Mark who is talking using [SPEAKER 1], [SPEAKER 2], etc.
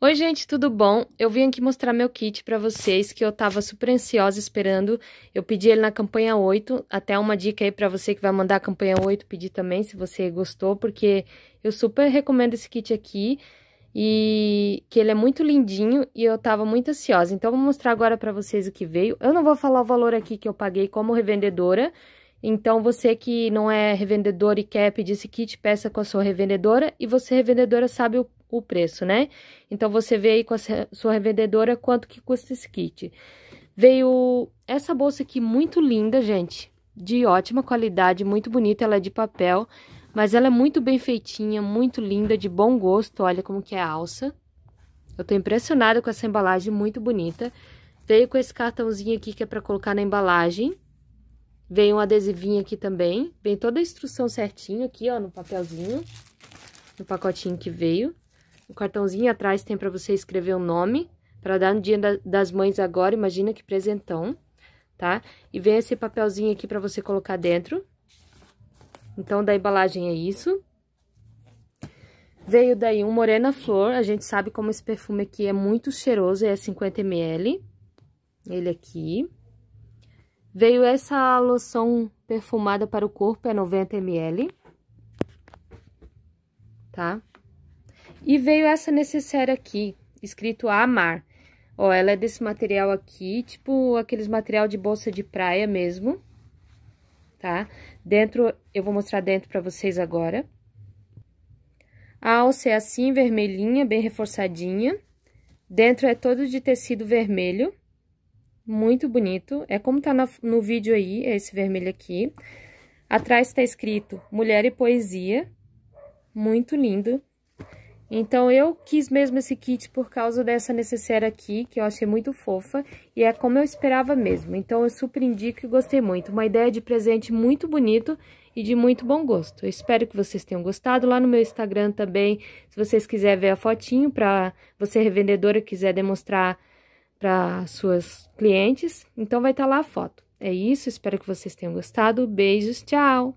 [SPEAKER 1] Oi, gente, tudo bom? Eu vim aqui mostrar meu kit para vocês, que eu tava super ansiosa esperando. Eu pedi ele na campanha 8, até uma dica aí para você que vai mandar a campanha 8 pedir também, se você gostou, porque eu super recomendo esse kit aqui, e que ele é muito lindinho e eu tava muito ansiosa. Então, eu vou mostrar agora para vocês o que veio. Eu não vou falar o valor aqui que eu paguei como revendedora, então, você que não é revendedor e quer pedir esse kit, peça com a sua revendedora e você, revendedora, sabe o, o preço, né? Então, você vê aí com a sua revendedora quanto que custa esse kit. Veio essa bolsa aqui muito linda, gente, de ótima qualidade, muito bonita, ela é de papel, mas ela é muito bem feitinha, muito linda, de bom gosto, olha como que é a alça. Eu tô impressionada com essa embalagem, muito bonita. Veio com esse cartãozinho aqui que é para colocar na embalagem. Vem um adesivinho aqui também, vem toda a instrução certinho aqui, ó, no papelzinho, no pacotinho que veio. O cartãozinho atrás tem para você escrever o um nome, para dar no dia das mães agora, imagina que presentão, tá? E vem esse papelzinho aqui para você colocar dentro. Então, da embalagem é isso. Veio daí um Morena Flor, a gente sabe como esse perfume aqui é muito cheiroso, é 50ml, ele aqui. Veio essa loção perfumada para o corpo, é 90 ml. Tá? E veio essa necessária aqui, escrito Amar. Ó, ela é desse material aqui, tipo aqueles material de bolsa de praia mesmo, tá? Dentro, eu vou mostrar dentro pra vocês agora. A alça é assim, vermelhinha, bem reforçadinha. Dentro é todo de tecido vermelho muito bonito. É como tá no vídeo aí, é esse vermelho aqui. Atrás tá escrito Mulher e Poesia. Muito lindo. Então, eu quis mesmo esse kit por causa dessa necessaire aqui, que eu achei muito fofa. E é como eu esperava mesmo. Então, eu super indico e gostei muito. Uma ideia de presente muito bonito e de muito bom gosto. Eu espero que vocês tenham gostado. Lá no meu Instagram também, se vocês quiserem ver a fotinho, pra você revendedora quiser demonstrar para suas clientes. Então vai estar tá lá a foto. É isso, espero que vocês tenham gostado. Beijos, tchau!